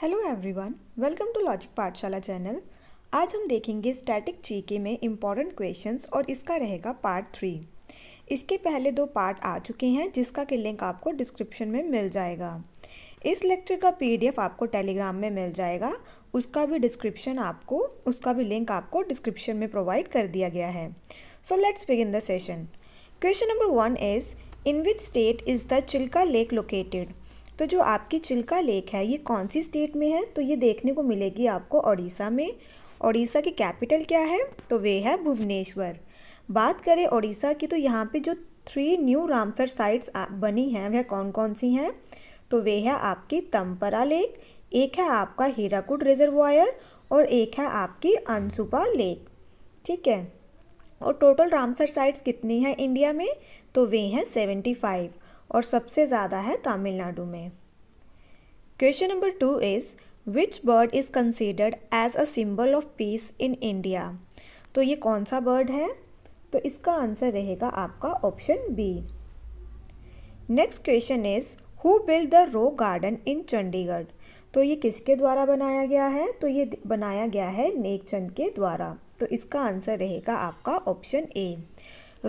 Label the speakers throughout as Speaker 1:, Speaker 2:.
Speaker 1: Hello everyone welcome to logic Pathshala channel आज हम देखेंगे स्टैटिक जीके में इम्पॉर्टेंट क्वेश्चंस और इसका रहेगा पार्ट थ्री इसके पहले दो पार्ट आ चुके हैं जिसका कि लिंक आपको डिस्क्रिप्शन में मिल जाएगा इस लेक्चर का पीडीएफ आपको टेलीग्राम में मिल जाएगा उसका भी डिस्क्रिप्शन आपको उसका भी लिंक आपको डिस्क्रिप्शन में प्रोवाइड कर दिया गया है so let's begin the session question number one is in which state is the Chilka lake located तो जो आपकी चिल्का लेक है ये कौन सी स्टेट में है तो ये देखने को मिलेगी आपको ओडिशा में ओडिशा की कैपिटल क्या है तो वे है भुवनेश्वर बात करें ओडिशा की तो यहाँ पे जो थ्री न्यू रामसर साइट्स बनी हैं वह कौन कौन सी हैं तो वे है आपकी तम्परा लेक एक है आपका हीराकुड रिजर्वायर और एक है आपकी अनसुपा लेक ठीक है और टोटल रामसर साइट्स कितनी हैं इंडिया में तो वे हैं सेवेंटी फाइव और सबसे ज़्यादा है तमिलनाडु में question number two is which bird is considered as a symbol of peace in India तो ये कौन सा बर्ड है तो इसका आंसर रहेगा आपका option B next question is who build the rock garden in Chandigarh तो ये किसके द्वारा बनाया गया है तो ये बनाया गया है नेकचंद के द्वारा तो इसका आंसर रहेगा आपका ऑप्शन ए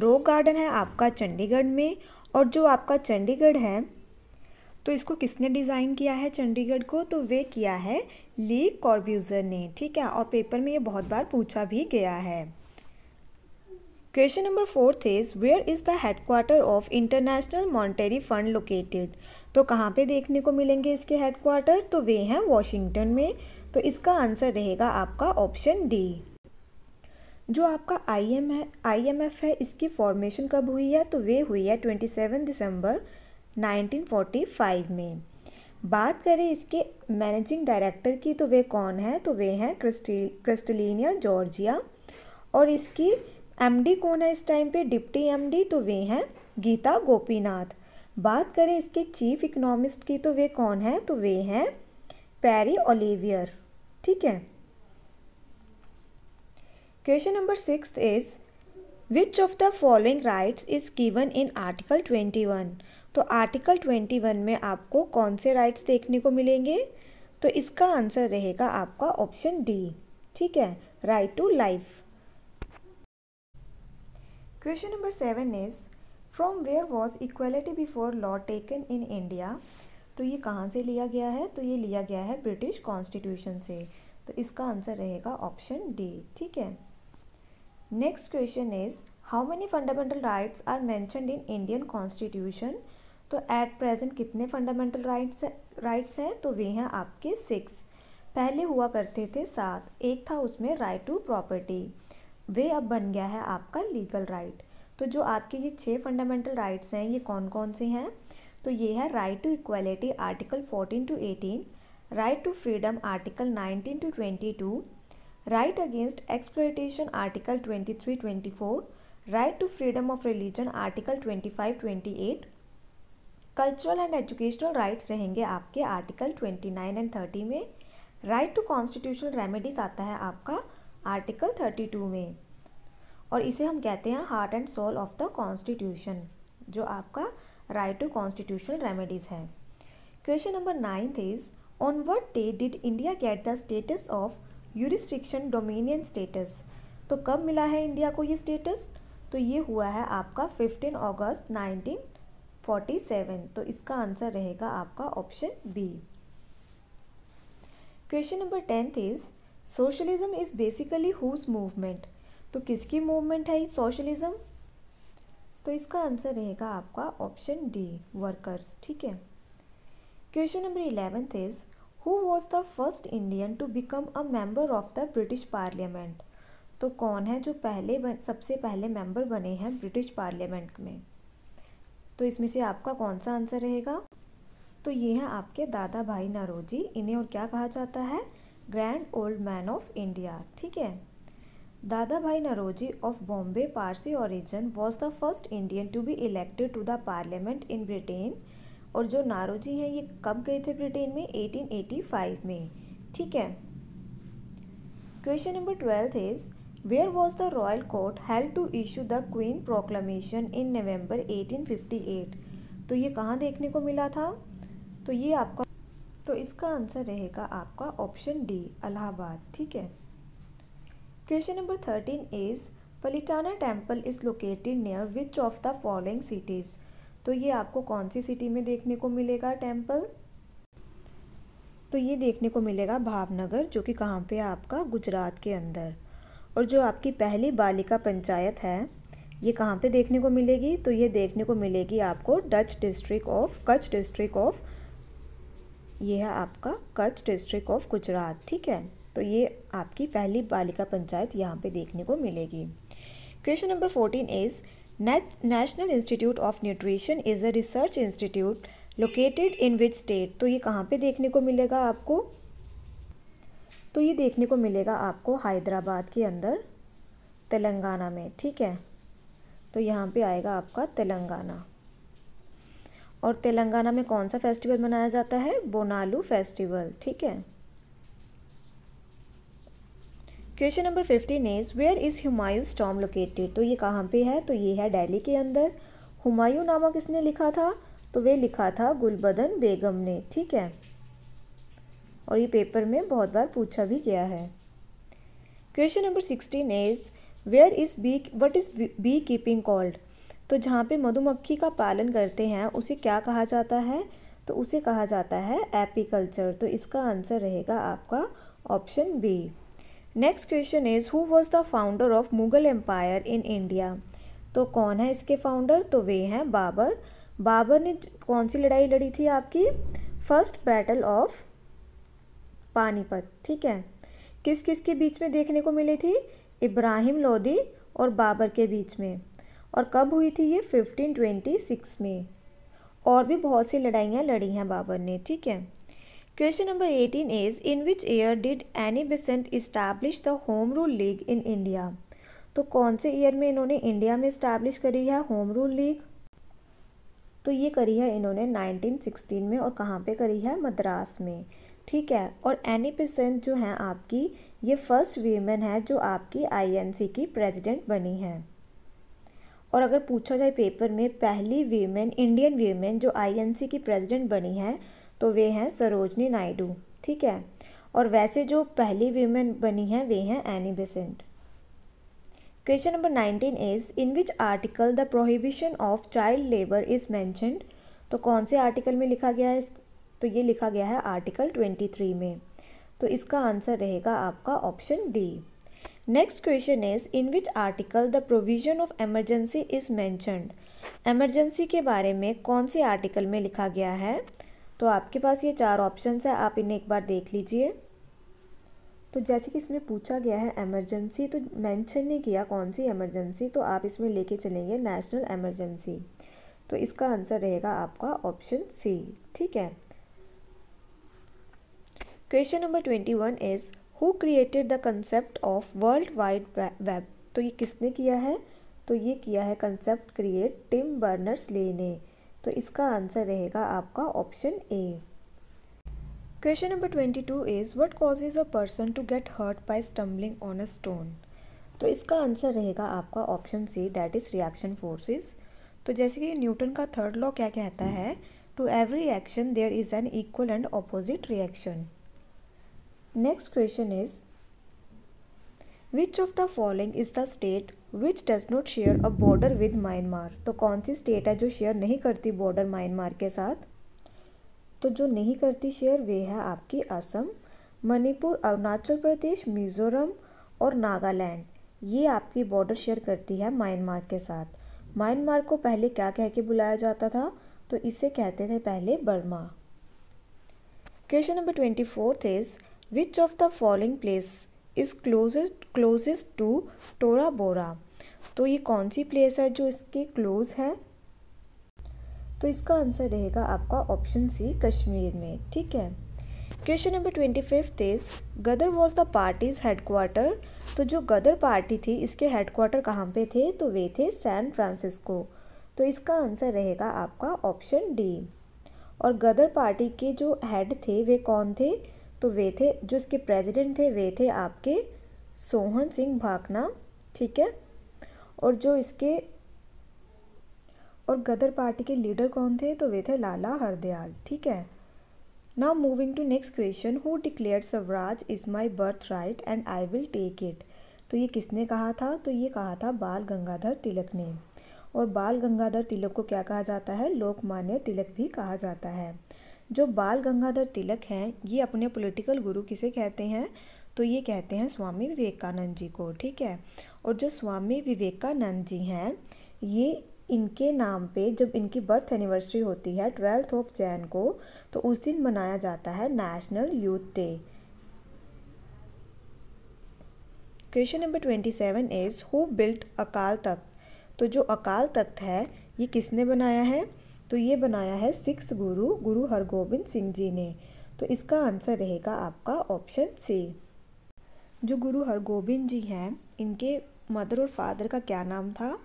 Speaker 1: रो गार्डन है आपका चंडीगढ़ में और जो आपका चंडीगढ़ है तो इसको किसने डिज़ाइन किया है चंडीगढ़ को तो वे किया है ली कॉर्ब्यूज़र ने ठीक है और पेपर में ये बहुत बार पूछा भी गया है question number fourth is where is the headquarter of international monetary fund located तो कहाँ पे देखने को मिलेंगे इसके हेडक्वार्टर तो वे हैं वॉशिंगटन में तो इसका आंसर रहेगा आपका ऑप्शन डी जो आपका आई एम है आई एम एफ है इसकी फॉर्मेशन कब हुई है तो वे हुई है twenty seven December nineteen forty five में बात करें इसके मैनेजिंग डायरेक्टर की तो वे कौन है तो वे हैं क्रिस्टी क्रिस्टलिनिया जॉर्जिया और इसकी एमडी कौन है इस टाइम पे डिप्टी एमडी तो वे हैं गीता गोपीनाथ बात करें इसके चीफ इकोनॉमिस्ट की तो वे कौन है तो वे हैं पैरी ओलिवियर ठीक है question number six is which of the following rights is given in article twenty one तो आर्टिकल ट्वेंटी वन में आपको कौन से राइट्स देखने को मिलेंगे तो इसका आंसर रहेगा आपका ऑप्शन डी ठीक है right to life question number seven is from where was equality before law taken in India तो ये कहाँ से लिया गया है तो ये लिया गया है ब्रिटिश कॉन्स्टिट्यूशन से तो इसका आंसर रहेगा ऑप्शन डी ठीक है next question is how many fundamental rights are mentioned in Indian constitution तो एट प्रेजेंट कितने फंडामेंटल राइट्स राइट्स हैं तो वे हैं आपके सिक्स पहले हुआ करते थे सात एक था उसमें राइट टू प्रॉपर्टी वे अब बन गया है आपका लीगल राइट right. तो जो आपके ये छः फंडामेंटल राइट्स हैं ये कौन कौन से हैं तो ये है right to equality article fourteen to eighteen right to freedom article nineteen to twenty two right against exploitation article twenty three twenty four right to freedom of religion article twenty five twenty eight cultural and educational rights रहेंगे आपके article twenty nine and thirty में right to constitutional remedies आता है आपका article thirty two में और इसे हम कहते हैं heart and soul of the constitution जो आपका राइट टू कॉन्स्टिट्यूशनल रेमेडीज़ है question number ninth is on what day did India get the status of यूरिस्ट्रिक्शन डोमिनियन स्टेटस तो कब मिला है इंडिया को ये स्टेटस तो ये हुआ है आपका 15 अगस्त 1947 तो इसका आंसर रहेगा आपका option B question number tenth is socialism is basically whose movement तो किसकी मूवमेंट है सोशलिज्म तो इसका आंसर रहेगा आपका ऑप्शन डी वर्कर्स ठीक है question number eleventh is who was the first Indian to become a member of the British parliament तो कौन है जो पहले बन, सबसे पहले मेंबर बने हैं ब्रिटिश पार्लियामेंट में तो इसमें से आपका कौन सा आंसर रहेगा तो ये हैं आपके दादा भाई नारोजी इन्हें और क्या कहा जाता है grand old man of India ठीक है Dadabhai Naoroji of Bombay Parsi origin was the first Indian to be elected to the parliament in Britain और जो नारोजी हैं ये कब गए थे ब्रिटेन में 1885 में ठीक है question number twelfth is where was the royal court held to issue the queen proclamation in November 1858 तो ये कहाँ देखने को मिला था तो ये आपका तो इसका आंसर रहेगा आपका ऑप्शन डी अलाहाबाद ठीक है question number thirteen is Palitana temple is located near which of the following cities तो ये आपको कौन सी सिटी में देखने को मिलेगा टेम्पल तो ये देखने को मिलेगा भावनगर जो कि कहाँ पे है आपका गुजरात के अंदर और जो आपकी पहली बालिका पंचायत है ये कहाँ पे देखने को मिलेगी तो ये देखने को मिलेगी आपको डच district of Kutch district of ये है आपका कच्छ डिस्ट्रिक्ट ऑफ गुजरात ठीक है तो ये आपकी पहली बालिका पंचायत यहाँ पे देखने को मिलेगी question number fourteen is national institute of nutrition is a research institute located in which state तो ये कहाँ पे देखने को मिलेगा आपको तो ये देखने को मिलेगा आपको हैदराबाद के अंदर तेलंगाना में ठीक है तो यहाँ पे आएगा आपका तेलंगाना और तेलंगाना में कौन सा फेस्टिवल मनाया जाता है बोनालू फेस्टिवल ठीक है question number fifteen is where is Humayun tomb located तो ये कहाँ पे है तो ये है दिल्ली के अंदर हुमायूं नामा किसने लिखा था तो वे लिखा था गुलबदन बेगम ने ठीक है और ये पेपर में बहुत बार पूछा भी गया है question number sixteen is where is bee what is bee keeping called तो जहाँ पे मधुमक्खी का पालन करते हैं उसे क्या कहा जाता है तो उसे कहा जाता है एपीकल्चर तो इसका आंसर रहेगा आपका option B next question is who was the founder of Mughal empire in India तो कौन है इसके फाउंडर तो वे हैं बाबर बाबर ने कौन सी लड़ाई लड़ी थी आपकी फर्स्ट बैटल ऑफ पानीपत ठीक है किस किस के बीच में देखने को मिली थी इब्राहिम लोदी और बाबर के बीच में और कब हुई थी ये 1526 में और भी बहुत सी लड़ाइयाँ लड़ी हैं बाबर ने ठीक है Question number 18 is In which year did Annie Besant establish the Home Rule League in India? तो कौन से ईयर में इन्होंने इंडिया में इस्टेब्लिश करी है होम रूल लीग तो ये करी है इन्होंने 1916 में और कहाँ पे करी है मद्रास में ठीक है और एनी पिसेंट जो हैं आपकी ये फर्स्ट वीमेन है जो आपकी आईएनसी की प्रेसिडेंट बनी है और अगर पूछा जाए पेपर में पहली वीमेन इंडियन वीमेन जो आईएनसी की प्रेसिडेंट बनी है तो वे हैं सरोजनी नायडू ठीक है और वैसे जो पहली वीमेन बनी है वे हैं Annie Besant question number nineteen is in which article the prohibition of child labour is mentioned तो कौन से आर्टिकल में लिखा गया है तो ये लिखा गया है आर्टिकल ट्वेंटी थ्री में तो इसका आंसर रहेगा आपका option D next question is in which article the provision of emergency is mentioned emergency के बारे में कौन से आर्टिकल में लिखा गया है तो आपके पास ये चार ऑप्शंस हैं आप इन्हें एक बार देख लीजिए तो जैसे कि इसमें पूछा गया है एमरजेंसी तो मेंशन नहीं किया कौन सी एमरजेंसी तो आप इसमें लेके चलेंगे नेशनल एमरजेंसी तो इसका आंसर रहेगा आपका ऑप्शन सी ठीक है question number twenty one is who created the concept of world wide web तो ये किसने किया है तो ये किया है कंसेप्ट क्रिएट टिम बर्नर्स ले ने तो इसका आंसर रहेगा आपका option A question number twenty two is what cause is a person to get hurt by stumbling on a stone तो इसका आंसर रहेगा आपका option C that is reaction forces तो जैसे कि न्यूटन का थर्ड लॉ क्या कहता हम्म। है to every action there is an equal and opposite reaction next question is which of the following is the state which does not share a border with Myanmar तो कौन सी state है जो share नहीं करती बॉर्डर म्यांमार के साथ तो जो नहीं करती शेयर वे है आपकी असम मणिपुर अरुणाचल प्रदेश मिज़ोरम और नागालैंड ये आपकी बॉर्डर शेयर करती है म्यांमार के साथ म्यांमार को पहले क्या कह के बुलाया जाता था तो इसे कहते थे पहले Burma question number twenty fourth is which of the following place is closest closest to Tora Bora तो ये कौन सी प्लेस है जो इसके क्लोज है तो इसका आंसर रहेगा आपका ऑप्शन सी कश्मीर में ठीक है question number twenty fifth is Ghadar was the party's headquarter तो जो गदर पार्टी थी इसके हेडक्वार्टर कहाँ पे थे तो वे थे सैन फ्रांसिस्को तो इसका आंसर रहेगा आपका ऑप्शन डी और गदर पार्टी के जो हेड थे वे कौन थे तो वे थे जो इसके प्रेसिडेंट थे वे थे आपके सोहन सिंह भाकना ठीक है और जो इसके और गदर पार्टी के लीडर कौन थे तो वे थे लाला हरदयाल ठीक है now moving to next question who declare swaraj is my birthright and I will take it तो ये किसने कहा था तो ये कहा था बाल गंगाधर तिलक ने और बाल गंगाधर तिलक को क्या कहा जाता है लोकमान्य तिलक भी कहा जाता है जो बाल गंगाधर तिलक हैं ये अपने पॉलिटिकल गुरु किसे कहते हैं तो ये कहते हैं स्वामी विवेकानंद जी को ठीक है और जो स्वामी विवेकानंद जी हैं ये इनके नाम पे जब इनकी बर्थ एनिवर्सरी होती है ट्वेल्थ ऑफ जैन को तो उस दिन मनाया जाता है national youth day question number twenty seven is who built Akal Takht तो जो अकाल तख्त है ये किसने बनाया है तो ये बनाया है सिक्स गुरु गुरु हरगोबिंद सिंह जी ने तो इसका आंसर रहेगा आपका ऑप्शन सी जो गुरु हरगोबिंद जी हैं इनके मदर और फादर का क्या नाम था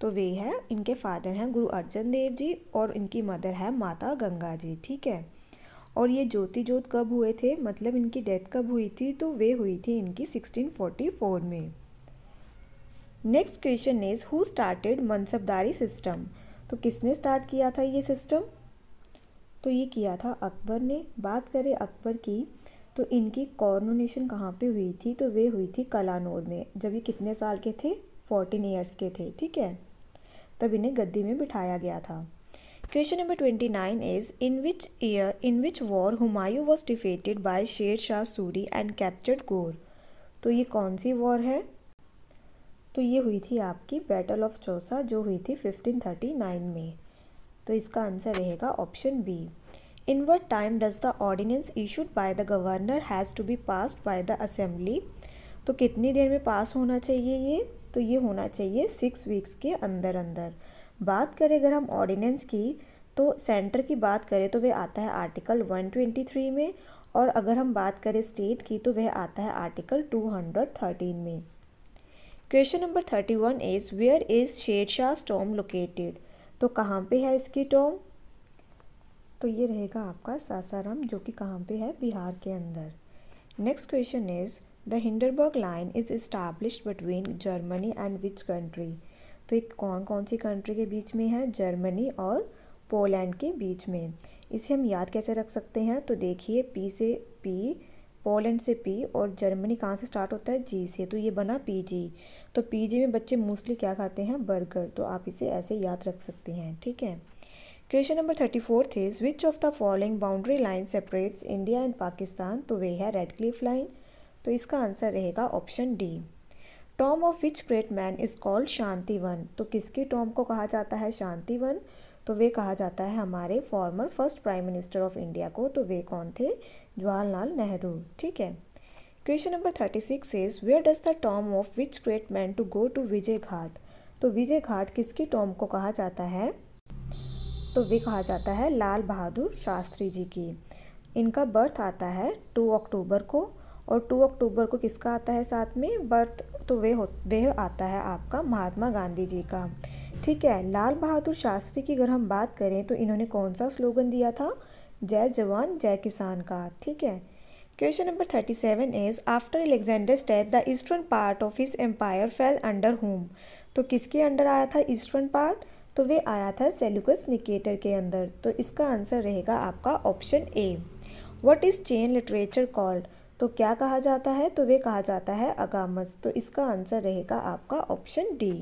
Speaker 1: तो वे है इनके फादर हैं गुरु अर्जन देव जी और इनकी मदर है माता गंगा जी ठीक है और ये ज्योति ज्योत कब हुए थे मतलब इनकी डेथ कब हुई थी तो वे हुई थी इनकी 1644 में next question is who started mansabdari system तो किसने स्टार्ट किया था ये सिस्टम तो ये किया था अकबर ने बात करें अकबर की तो इनकी कॉर्नोनेशन कहाँ पे हुई थी तो वे हुई थी कलानोर में जब ये कितने साल के थे फोर्टीन ईयर्स के थे ठीक है तब इन्हें गद्दी में बिठाया गया था question number twenty nine is in which year in which war Humayun was defeated by Sher Shah Suri and captured गोर तो ये कौन सी वॉर है तो ये हुई थी आपकी बैटल ऑफ चौसा जो हुई थी 1539 में तो इसका आंसर रहेगा option B in what time does the ordinance issued by the governor has to be passed by the assembly तो कितनी देर में पास होना चाहिए ये तो ये होना चाहिए सिक्स वीक्स के अंदर अंदर बात करें अगर हम ऑर्डिनेंस की तो सेंटर की बात करें तो वह आता है आर्टिकल 123 में और अगर हम बात करें स्टेट की तो वह आता है आर्टिकल 213 में question number thirty one is where is Sher Shah Tom located तो कहाँ पे है इसकी टॉम तो ये रहेगा आपका सासाराम जो कि कहाँ पे है बिहार के अंदर next question is the Hindenburg line is establish between Germany and which country तो एक कौन कौन सी कंट्री के बीच में है जर्मनी और पोलैंड के बीच में इसे हम याद कैसे रख सकते हैं तो देखिए पी से पी पोलैंड से पी और जर्मनी कहाँ से स्टार्ट होता है जी से तो ये बना पीजी तो पीजी में बच्चे मोस्टली क्या खाते हैं बर्गर तो आप इसे ऐसे याद रख सकते हैं ठीक है क्वेश्चन नंबर थर्टी फोर्थ थे which of the following boundary line separates India and Pakistan तो वे है रेड क्लिफ लाइन तो इसका आंसर रहेगा option D tomb of which great man is called Shantivan तो किसकी टॉम को कहा जाता है शांतिवन तो वे कहा जाता है हमारे former first prime minister of India को तो वे कौन थे जवाहरलाल नेहरू ठीक है question number thirty six is where does the tomb of which great man to go to Vijay Ghat तो विजय घाट किसकी टॉम को कहा जाता है तो वे कहा जाता है लाल बहादुर शास्त्री जी की इनका बर्थ आता है टू अक्टूबर को और टू अक्टूबर को किसका आता है साथ में बर्थ तो वे हो वे आता है आपका महात्मा गांधी जी का ठीक है लाल बहादुर शास्त्री की अगर हम बात करें तो इन्होंने कौन सा स्लोगन दिया था जय जवान जय किसान का ठीक है question number thirty seven is after Alexander state the eastern part of his empire fell under whom तो किसके अंडर आया था ईस्टर्न पार्ट तो वे आया था सेल्युकस निकेटर के अंदर तो इसका आंसर रहेगा आपका option A what is chain literature called तो क्या कहा जाता है तो वे कहा जाता है अगामस तो इसका आंसर रहेगा आपका option D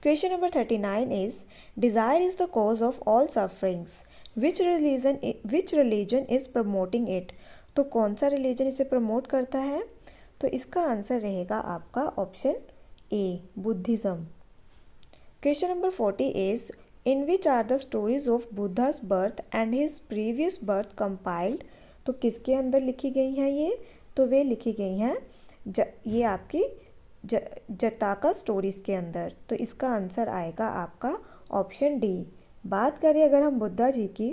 Speaker 1: Question number 39 is Desire is the cause of all sufferings. Which religion which religion is promoting it? तो कौन सा रिलीजन इसे प्रमोट करता है तो इसका आंसर रहेगा आपका option A Buddhism question number forty is in which are the stories of Buddha's birth and his previous birth compiled तो किसके अंदर लिखी गई हैं ये तो वे लिखी गई हैं ये आपकी जटाका स्टोरीज़ के अंदर तो इसका आंसर आएगा आपका ऑप्शन डी बात करें अगर हम बुद्धा जी की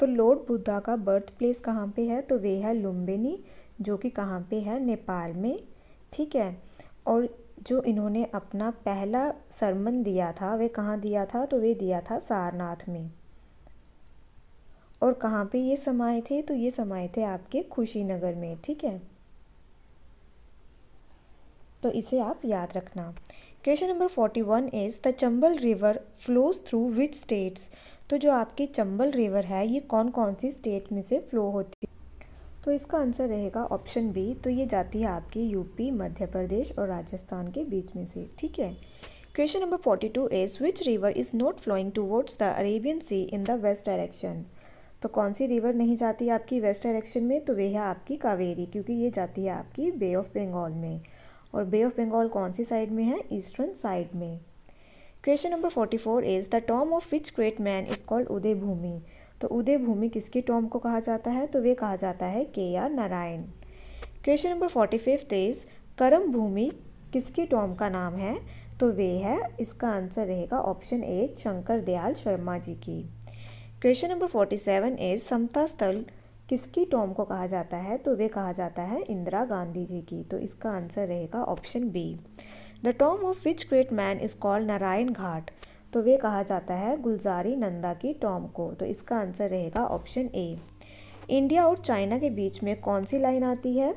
Speaker 1: तो लॉर्ड बुद्धा का बर्थ प्लेस कहाँ पे है तो वे है लुम्बिनी जो कि कहाँ पे है नेपाल में ठीक है और जो इन्होंने अपना पहला सरमन दिया था वे कहाँ दिया था तो वे दिया था सारनाथ में और कहाँ पे ये समाए थे तो ये समाए थे आपके खुशीनगर में ठीक है तो इसे आप याद रखना question number forty one is the Chambal river flows through which states तो जो आपकी चंबल रिवर है ये कौन कौन सी स्टेट में से फ्लो होती है तो इसका आंसर रहेगा ऑप्शन बी तो ये जाती है आपकी यूपी मध्य प्रदेश और राजस्थान के बीच में से ठीक है question number forty two is which river is not flowing towards the Arabian sea in the west direction तो कौन सी रिवर नहीं जाती आपकी वेस्ट डायरेक्शन में तो वह है आपकी कावेरी क्योंकि ये जाती है आपकी बे ऑफ बंगाल में और बे ऑफ बंगाल कौन सी साइड में है ईस्टर्न साइड में question number forty four is the tomb of which great man is called Uday Bhoomi तो उदय भूमि किसके टॉम को कहा जाता है तो वे कहा जाता है K R Narayan question number forty fifth is Karam Bhoomi किसके टॉम का नाम है तो वे है इसका आंसर रहेगा ऑप्शन ए शंकर दयाल शर्मा जी की question number forty seven is Samta Sthal किसकी टॉम को कहा जाता है तो वे कहा जाता है इंदिरा गांधी जी की तो इसका आंसर रहेगा option B the tomb of which great man is called Narayan Ghat तो वे कहा जाता है गुलजारी नंदा की टॉम को तो इसका आंसर रहेगा ऑप्शन ए इंडिया और चाइना के बीच में कौन सी लाइन आती है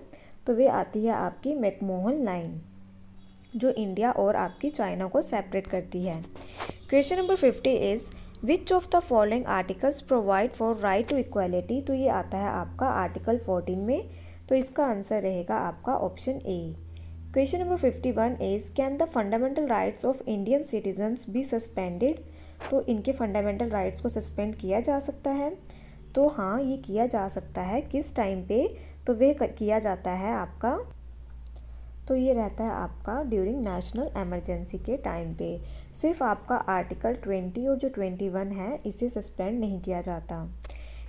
Speaker 1: तो वे आती है आपकी मैकमोहन लाइन जो इंडिया और आपकी चाइना को सेपरेट करती है question number fifty is which of the following articles provide for right to equality तो ये आता है आपका आर्टिकल फोर्टीन में तो इसका आंसर रहेगा आपका option A question number fifty one is can the fundamental rights of Indian citizens be suspended तो इनके फंडामेंटल राइट्स को सस्पेंड किया जा सकता है तो हाँ ये किया जा सकता है किस टाइम पे तो वे किया जाता है आपका तो ये रहता है आपका ड्यूरिंग नेशनल एमरजेंसी के टाइम पे सिर्फ आपका आर्टिकल ट्वेंटी और जो ट्वेंटी वन है इसे सस्पेंड नहीं किया जाता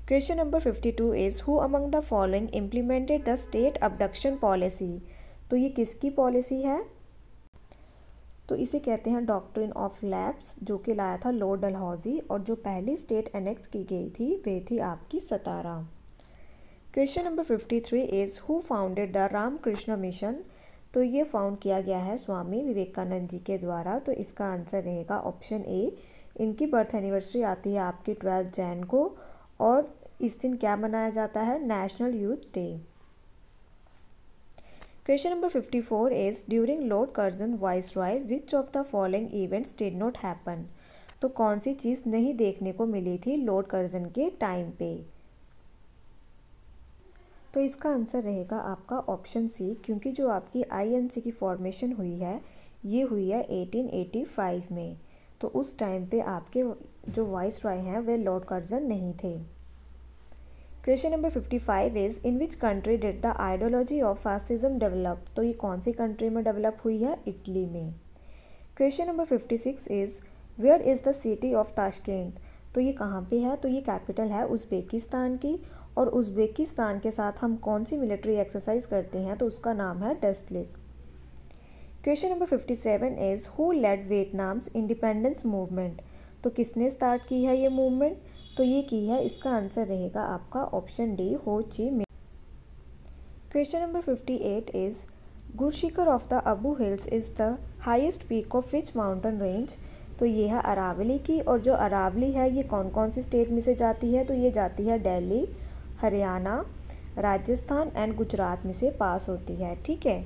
Speaker 1: question number fifty two is who among the following implemented the state abduction policy तो ये किसकी पॉलिसी है तो इसे कहते हैं डॉक्ट्रिन ऑफ लैब्स जो कि लाया था लॉर्ड डलहौजी और जो पहली स्टेट एनेक्स की गई थी वे थी आपकी Satara question number fifty three is who founded the Ramakrishna mission तो ये फाउंड किया गया है स्वामी विवेकानंद जी के द्वारा तो इसका आंसर रहेगा ऑप्शन ए इनकी बर्थ एनिवर्सरी आती है आपकी ट्वेल्थ जैन को और इस दिन क्या मनाया जाता है national youth day question number fifty four is during lord Curzon viceroy which of the following events did not happen तो कौन सी चीज़ नहीं देखने को मिली थी लॉर्ड कर्जन के टाइम पे तो इसका आंसर रहेगा आपका ऑप्शन सी क्योंकि जो आपकी आईएनसी की फॉर्मेशन हुई है ये हुई है 1885 में तो उस टाइम पे आपके जो वाइस रॉय हैं वे लॉर्ड कर्जन नहीं थे question number 55 is in which country did the ideology of fascism develop तो ये कौन सी कंट्री में डेवलप हुई है इटली में question number 56 is where is the city of Tashkent तो ये कहाँ पे है तो ये कैपिटल है उज़्बेकिस्तान की और उज़्बेकिस्तान के साथ हम कौन सी मिलिट्री एक्सरसाइज करते हैं तो उसका नाम है डस्ट लेक question number fifty seven is who led Vietnam's independence movement तो किसने स्टार्ट की है ये मूवमेंट तो ये की है इसका आंसर रहेगा आपका option D Ho Chi Minh question number fifty eight is Gurushikhar of the Abu hills is the highest peak of which mountain range तो ये है अरावली की और जो अरावली है ये कौन कौन सी स्टेट में से जाती है तो ये जाती है डेली हरियाणा राजस्थान एंड गुजरात में से पास होती है ठीक है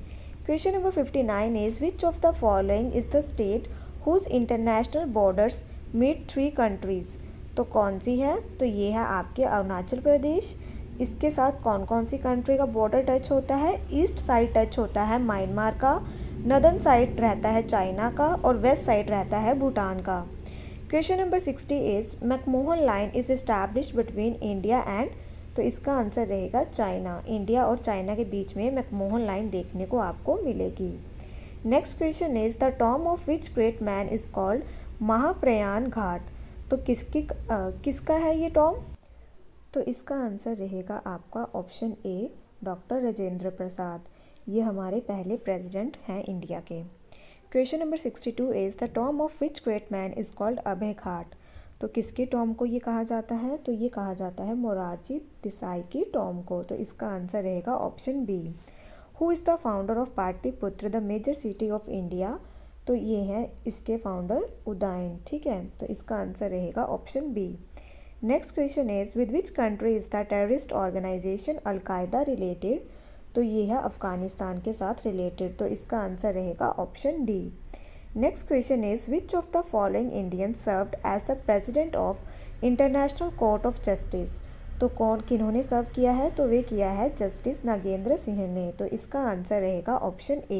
Speaker 1: question number fifty nine is which of the following is the state whose international borders meet three countries तो कौन सी है तो ये है आपके अरुणाचल प्रदेश इसके साथ कौन कौन सी कंट्री का बॉर्डर टच होता है ईस्ट साइड टच होता है म्यांमार का नदन साइड रहता है चाइना का और वेस्ट साइड रहता है भूटान का question number sixty is McMahon line is establish between India and तो इसका आंसर रहेगा चाइना इंडिया और चाइना के बीच में मैकमोहन लाइन देखने को आपको मिलेगी next question is the tomb of which great man is called Mahaprayan Ghat तो किसकी किसका है ये टॉम तो इसका आंसर रहेगा आपका option A doctor Rajendra Prasad ये हमारे पहले प्रेसिडेंट हैं इंडिया के question number sixty two is the tomb of which great man is called Abhay Ghat तो किसके टॉम को ये कहा जाता है तो ये कहा जाता है मोरारजी दिसाई के टॉम को तो इसका आंसर रहेगा option B who is the founder of पुत्र the major city of India तो ये है इसके फाउंडर उदयन ठीक है तो इसका आंसर रहेगा option B next question is with which country is the terrorist organisation Al Qaeda related तो ये है अफ़गानिस्तान के साथ रिलेटेड तो इसका आंसर रहेगा option D Next question is which of the following Indians served as the president of International Court of Justice तो कौन किन्होंने सर्व किया है तो वे किया है जस्टिस नागेंद्र सिंह ने तो इसका आंसर रहेगा option A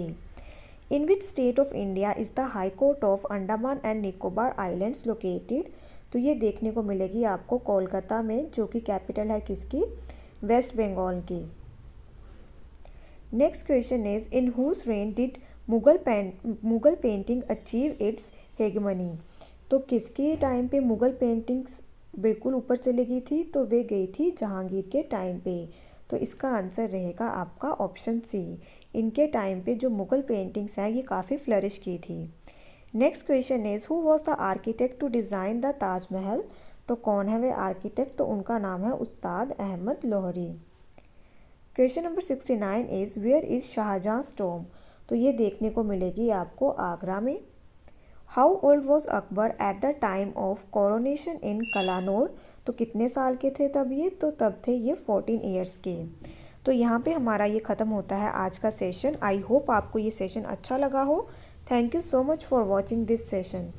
Speaker 1: in which state of India is the high court of Andaman and Nicobar islands located तो ये देखने को मिलेगी आपको कोलकाता में जो कि कैपिटल है किसकी वेस्ट बंगाल की next question is in whose reign did Mughal paint Mughal painting achieve its hegemony तो किसके टाइम पे मुग़ल पेंटिंग्स बिल्कुल ऊपर चली गई थी तो वे गई थी जहांगीर के टाइम पे तो इसका आंसर रहेगा आपका ऑप्शन सी इनके टाइम पे जो मुग़ल पेंटिंग्स हैं ये काफ़ी फ्लरिश की थी next question is who was the architect to design the Taj Mahal तो कौन है वे आर्किटेक्ट तो उनका नाम है Ustad Ahmad Lahori question number sixty nine is where is Shahjahan स्टोम तो ये देखने को मिलेगी आपको आगरा में how old was Akbar at the time of coronation in Kalanaur तो कितने साल के थे तब ये तो तब थे ये फोर्टीन ईयर्स के तो यहाँ पे हमारा ये ख़त्म होता है आज का सेशन आई होप आपको ये सेशन अच्छा लगा हो thank you so much for watching this session